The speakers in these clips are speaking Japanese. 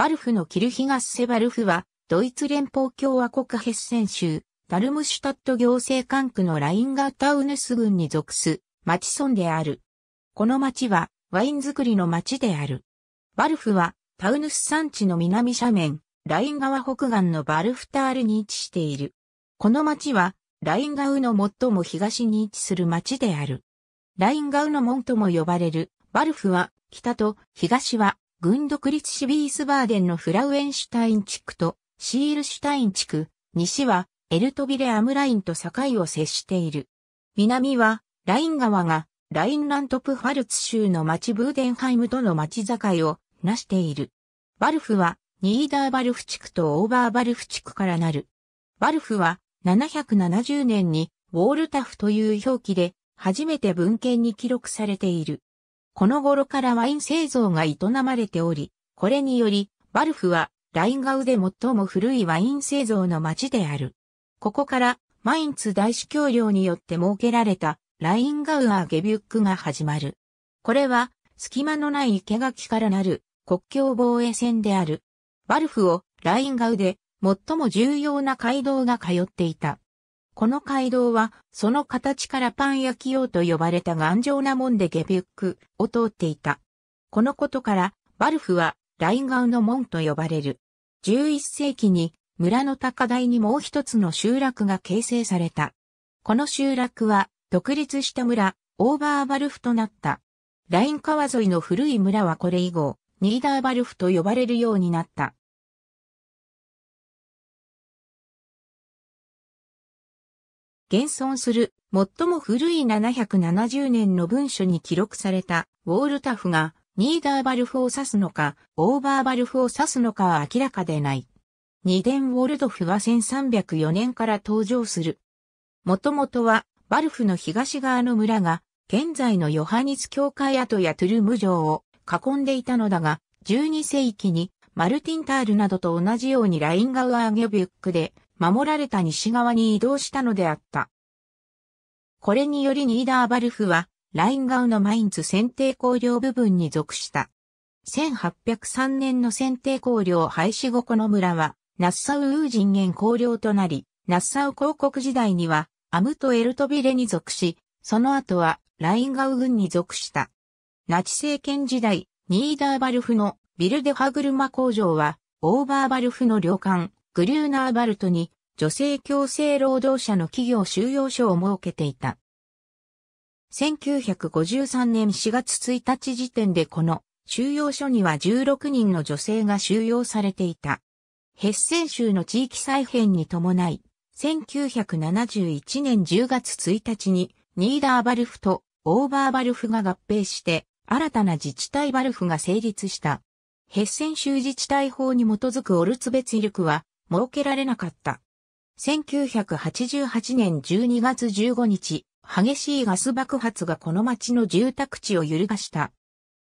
バルフのキルヒガッセバルフは、ドイツ連邦共和国ヘッセン州、ダルムシュタット行政管区のラインガータウヌス郡に属す、町村である。この町は、ワイン作りの町である。バルフは、タウヌス山地の南斜面、ライン川北岸のバルフタールに位置している。この町は、ラインガウの最も東に位置する町である。ラインガウの門とも呼ばれる、バルフは、北と東は軍独立シビースバーデンのフラウエンシュタイン地区とシールシュタイン地区、西はエルトビレアムラインと境を接している。南はライン川がラインラントプファルツ州の町ブーデンハイムとの町境をなしている。バルフはニーダーバルフ地区とオーバーバルフ地区からなる。バルフは770年にウォールタフという表記で初めて文献に記録されている。この頃からワイン製造が営まれており、これにより、バルフは、ラインガウで最も古いワイン製造の町である。ここから、マインツ大司教領によって設けられた、ラインガウアーゲビュックが始まる。これは、隙間のない生垣からなる、国境防衛線である。バルフを、ラインガウで、最も重要な街道が通っていた。この街道は、その形からパン焼き用と呼ばれた頑丈な門でゲビュックを通っていた。このことから、バルフは、ライン川の門と呼ばれる。11世紀に、村の高台にもう一つの集落が形成された。この集落は、独立した村、オーバーバルフとなった。ライン川沿いの古い村はこれ以後、ニーダーバルフと呼ばれるようになった。現存する最も古い770年の文書に記録されたウォールタフがニーダーバルフを指すのかオーバーバルフを指すのかは明らかでない。ニデンウォルドフは1304年から登場する。もともとはバルフの東側の村が現在のヨハニス教会跡やトゥルム城を囲んでいたのだが12世紀にマルティンタールなどと同じようにラインガウアゲビュックで守られた西側に移動したのであった。これによりニーダーバルフは、ラインガウのマインツ選定工領部分に属した。1803年の選定工領廃止後この村は、ナッサウウー人間工領となり、ナッサウ広告時代には、アムとエルトビレに属し、その後は、ラインガウ軍に属した。ナチ政権時代、ニーダーバルフのビルデハグルマ工場は、オーバーバルフの旅館、グリューナーバルトに女性強制労働者の企業収容所を設けていた。1953年4月1日時点でこの収容所には16人の女性が収容されていた。ヘッセン州の地域再編に伴い、1971年10月1日にニーダーバルフとオーバーバルフが合併して新たな自治体バルフが成立した。ヘッセン州自治体法に基づくオルツベツイルクは設けられなかった。1988年12月15日、激しいガス爆発がこの町の住宅地を揺るがした。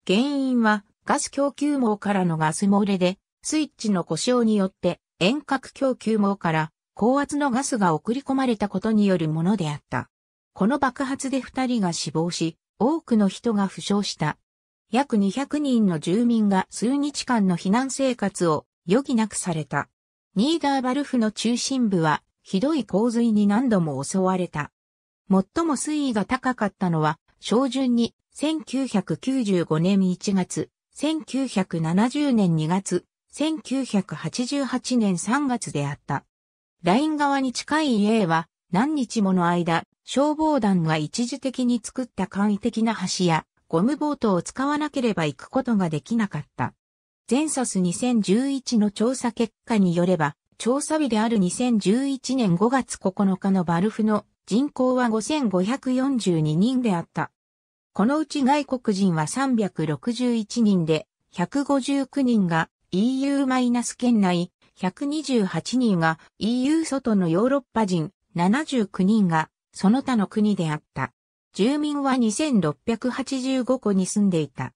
原因はガス供給網からのガス漏れで、スイッチの故障によって遠隔供給網から高圧のガスが送り込まれたことによるものであった。この爆発で2人が死亡し、多くの人が負傷した。約200人の住民が数日間の避難生活を余儀なくされた。ニーダーバルフの中心部は、ひどい洪水に何度も襲われた。最も水位が高かったのは、正旬に、1995年1月、1970年2月、1988年3月であった。ライン側に近い家は、何日もの間、消防団が一時的に作った簡易的な橋や、ゴムボートを使わなければ行くことができなかった。ゼンサス2011の調査結果によれば、調査日である2011年5月9日のバルフの人口は5542人であった。このうち外国人は361人で、159人が EU- 県内、128人が EU 外のヨーロッパ人、79人がその他の国であった。住民は2685個に住んでいた。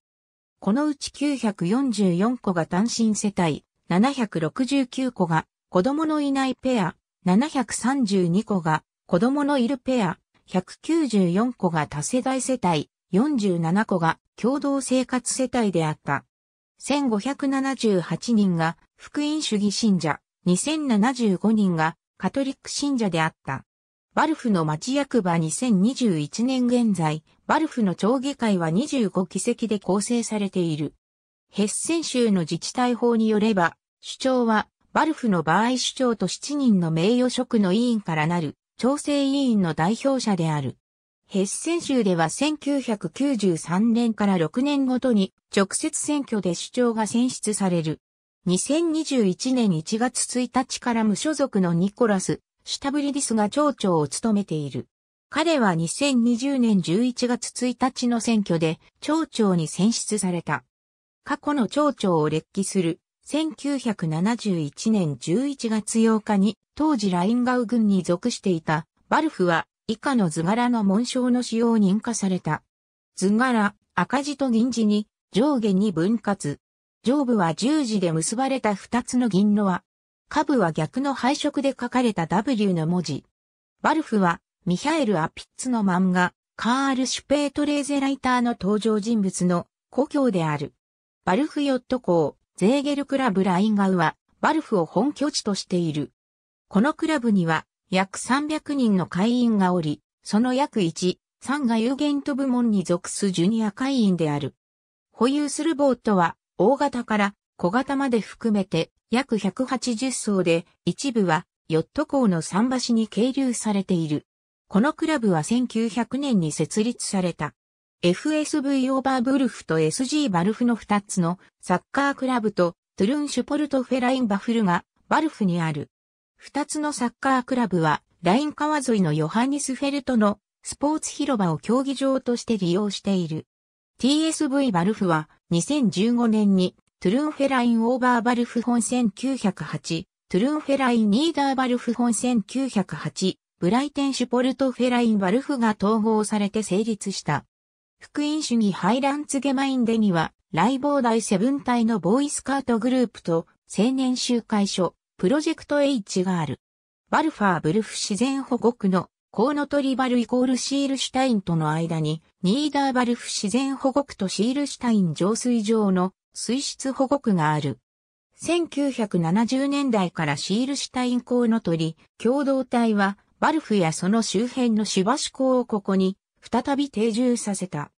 このうち944個が単身世帯、769個が子供のいないペア、732個が子供のいるペア、194個が多世代世帯、47個が共同生活世帯であった。1578人が福音主義信者、2075人がカトリック信者であった。バルフの町役場2021年現在、バルフの町議会は25議席で構成されている。ヘッセン州の自治体法によれば、主張は、バルフの場合主張と7人の名誉職の委員からなる、調整委員の代表者である。ヘッセン州では1993年から6年ごとに直接選挙で主張が選出される。2021年1月1日から無所属のニコラス・シタブリディスが町長を務めている。彼は2020年11月1日の選挙で町長に選出された。過去の町長を列記する1971年11月8日に当時ラインガウ軍に属していたバルフは以下の図柄の紋章の使用を認可された。図柄、赤字と銀字に上下に分割。上部は十字で結ばれた二つの銀の輪。下部は逆の配色で書かれた W の文字。バルフは、ミヒャエル・アピッツの漫画、カール・シュペートレーゼライターの登場人物の故郷である。バルフヨット校、ゼーゲルクラブラインガウは、バルフを本拠地としている。このクラブには、約300人の会員がおり、その約1、3が有限と部門に属すジュニア会員である。保有するボートは、大型から小型まで含めて約180層で、一部はヨット港の桟橋に係留されている。このクラブは1900年に設立された。FSV オーバーブルフと SG バルフの2つのサッカークラブとトゥルンシュポルトフェラインバフルがバルフにある。2つのサッカークラブはライン川沿いのヨハニスフェルトのスポーツ広場を競技場として利用している。TSV バルフは2015年にトゥルンフェライン・オーバー・バルフ本1908、トゥルンフェライン・ニーダー・バルフ本1908、ブライテンシュポルトフェライン・バルフが統合されて成立した。福音主義ハイランツゲマインデには、ライーダ大セブン隊のボーイスカートグループと青年集会所、プロジェクト H がある。バルファー・ブルフ自然保護区のコウノトリバルイコールシールシュタインとの間に、ニーダーバルフ自然保護区とシールシュタイン浄水場の水質保護区がある。1970年代からシールシュタイン港の鳥、共同体は、バルフやその周辺のシュバシュ港をここに、再び定住させた。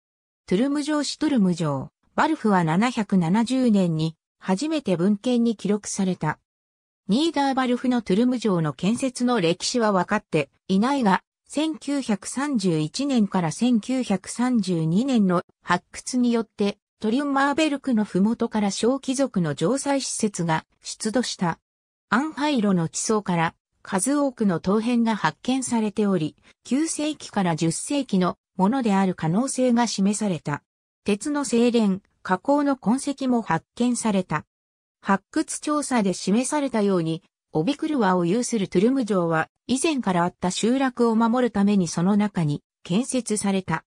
トゥルム城シトゥルム城、バルフは770年に、初めて文献に記録された。ニーダーバルフのトゥルム城の建設の歴史は分かっていないが、1931年から1932年の発掘によってトリュンマーベルクの麓から小貴族の城塞施設が出土した。アンハイロの地層から数多くの陶片が発見されており、9世紀から10世紀のものである可能性が示された。鉄の精錬、加工の痕跡も発見された。発掘調査で示されたように、オビクルワを有するトゥルム城は以前からあった集落を守るためにその中に建設された。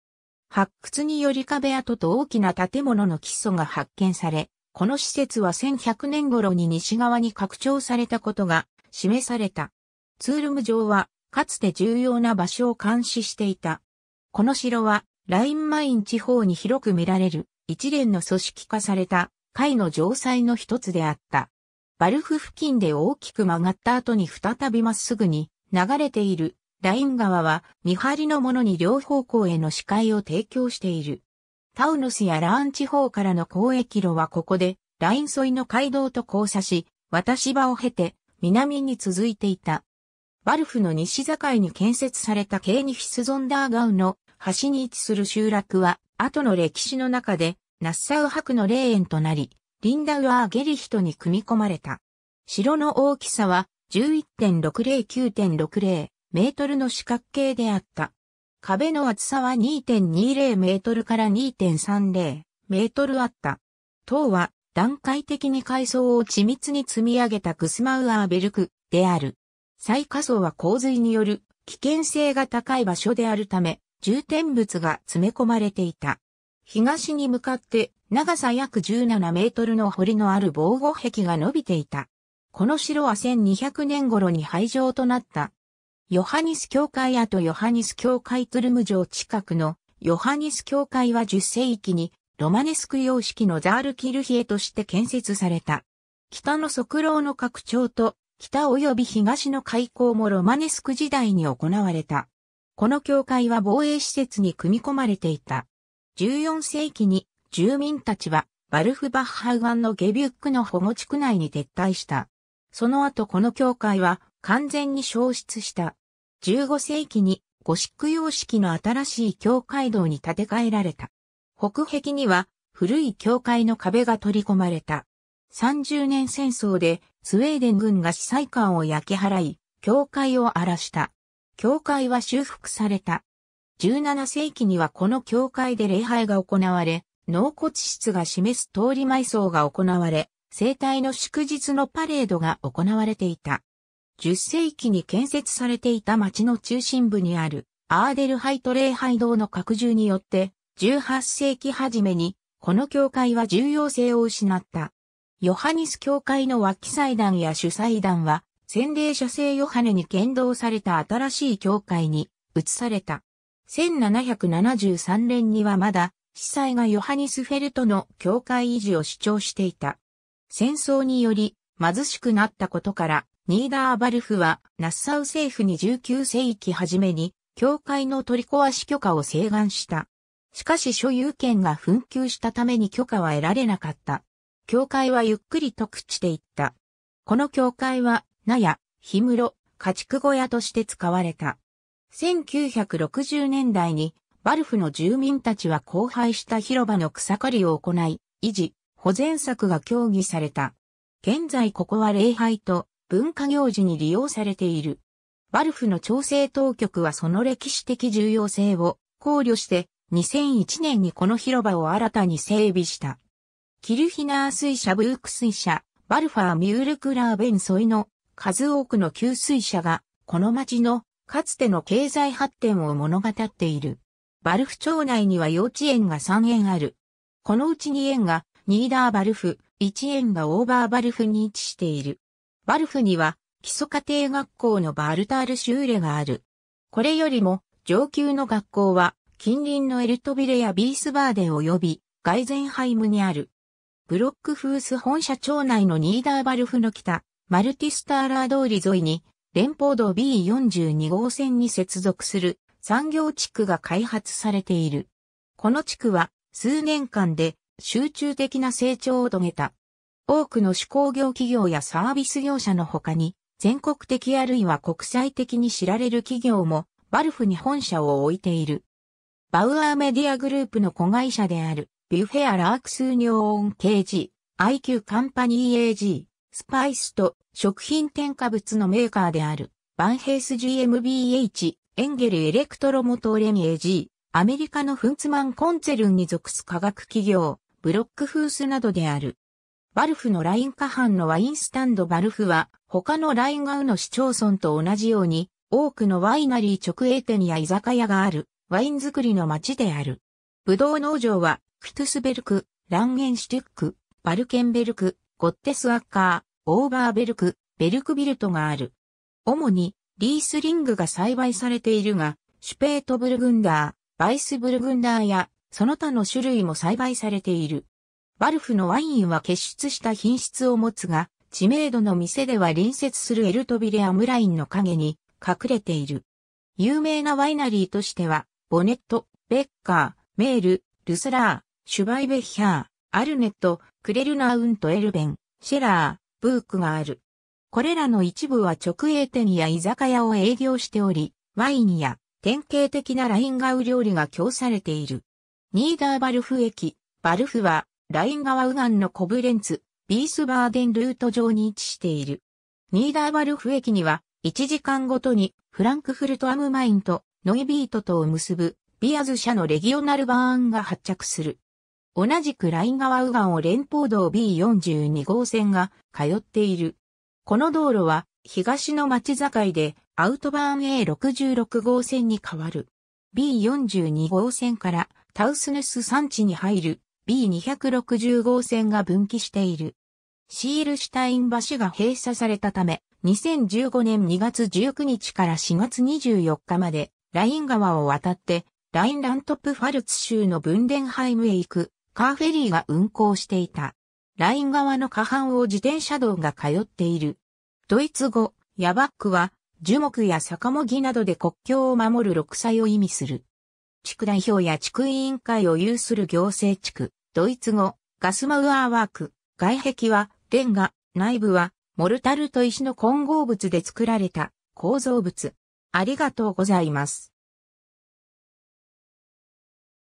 発掘により壁跡と大きな建物の基礎が発見され、この施設は1100年頃に西側に拡張されたことが示された。ツールム城はかつて重要な場所を監視していた。この城はラインマイン地方に広く見られる一連の組織化された会の城塞の一つであった。バルフ付近で大きく曲がった後に再びまっすぐに流れているライン川は見張りの者に両方向への視界を提供している。タウノスやラーン地方からの交易路はここで、ライン沿いの街道と交差し、渡し場を経て南に続いていた。バルフの西境に建設されたケーニヒスゾンダーガウの端に位置する集落は、後の歴史の中で、ナッサウ博の霊園となり、リンダウアー・ゲリヒトに組み込まれた。城の大きさは11.609.60メートルの四角形であった。壁の厚さは2.20メートルから2.30メートルあった。塔は段階的に階層を緻密に積み上げたグスマウアーベルクである。最下層は洪水による危険性が高い場所であるため、重点物が詰め込まれていた。東に向かって長さ約17メートルの堀のある防護壁が伸びていた。この城は1200年頃に廃城となったヨハニス教会跡ヨハニス教会ツルム城近くのヨハニス教会は10世紀にロマネスク様式のザールキルヒエとして建設された。北の側廊の拡張と北及び東の開港もロマネスク時代に行われた。この教会は防衛施設に組み込まれていた。14世紀に住民たちはバルフバッハウ湾のゲビュックの保護地区内に撤退した。その後この教会は完全に消失した。15世紀にゴシック様式の新しい教会堂に建て替えられた。北壁には古い教会の壁が取り込まれた。30年戦争でスウェーデン軍が司祭官を焼き払い、教会を荒らした。教会は修復された。17世紀にはこの教会で礼拝が行われ、納骨室が示す通り埋葬が行われ、生体の祝日のパレードが行われていた。10世紀に建設されていた町の中心部にあるアーデルハイト礼拝堂の拡充によって、18世紀初めに、この教会は重要性を失った。ヨハニス教会の脇祭壇や主祭壇は、洗礼者聖ヨハネに剣道された新しい教会に移された。1773年にはまだ、司祭がヨハニスフェルトの教会維持を主張していた。戦争により貧しくなったことから、ニーダーバルフは、ナッサウ政府に19世紀初めに、教会の取り壊し許可を請願した。しかし所有権が紛糾したために許可は得られなかった。教会はゆっくりと朽ちていった。この教会は、納屋、氷室、家畜小屋として使われた。1960年代に、バルフの住民たちは荒廃した広場の草刈りを行い、維持、保全策が協議された。現在ここは礼拝と文化行事に利用されている。バルフの調整当局はその歴史的重要性を考慮して2001年にこの広場を新たに整備した。キルヒナー水車ブーク水車、バルファーミュールクラーベンソイの数多くの給水車がこの町のかつての経済発展を物語っている。バルフ町内には幼稚園が3園ある。このうち2園がニーダーバルフ、1園がオーバーバルフに位置している。バルフには基礎家庭学校のバルタールシューレがある。これよりも上級の学校は近隣のエルトビレやビースバーデ及びガイゼンハイムにある。ブロックフース本社町内のニーダーバルフの北、マルティスターラー通り沿いに連邦道 B42 号線に接続する産業地区が開発されている。この地区は数年間で集中的な成長を遂げた。多くの手工業企業やサービス業者の他に、全国的あるいは国際的に知られる企業も、バルフに本社を置いている。バウアーメディアグループの子会社である、ビュフェア・ラークス・ニョーオン KG、IQ カンパニー AG、スパイスと食品添加物のメーカーである、バンヘイス GmbH、エンゲル・エレクトロモトーレミ AG、アメリカのフンツマン・コンツェルンに属す化学企業、ブロックフースなどである。バルフのライン下半のワインスタンドバルフは、他のラインウの市町村と同じように、多くのワイナリー直営店や居酒屋がある、ワイン作りの町である。ブドウ農場は、クトゥスベルク、ランゲンシュテック、バルケンベルク、ゴッテスアッカー、オーバーベルク、ベルクビルトがある。主に、リースリングが栽培されているが、シュペートブルグンダー、バイスブルグンダーや、その他の種類も栽培されている。バルフのワインは結出した品質を持つが、知名度の店では隣接するエルトビレアムラインの陰に隠れている。有名なワイナリーとしては、ボネット、ベッカー、メール、ルスラー、シュバイベッヒャー、アルネット、クレルナウントエルベン、シェラー、ブークがある。これらの一部は直営店や居酒屋を営業しており、ワインや典型的なラインガウ料理が供されている。ニーダーバルフ駅、バルフはライン川右岸のコブレンツ、ビースバーデンルート上に位置している。ニーダーバルフ駅には、1時間ごとにフランクフルトアムマインとノイビートとを結ぶビアズ社のレギオナルバーンが発着する。同じくライン川右岸を連邦道 B42 号線が通っている。この道路は東の町境でアウトバーン A66 号線に変わる。B42 号線からタウスネス山地に入る B260 号線が分岐している。シールシュタイン橋が閉鎖されたため、2015年2月19日から4月24日まで、ライン川を渡って、ラインラントップファルツ州のブンデンハイムへ行く、カーフェリーが運行していた。ライン川の下半を自転車道が通っている。ドイツ語、ヤバックは、樹木や坂もぎなどで国境を守る六歳を意味する。地区代表や地区委員会を有する行政地区。ドイツ語、ガスマウアーワーク。外壁はレンガ、内部はモルタルと石の混合物で作られた構造物。ありがとうございます。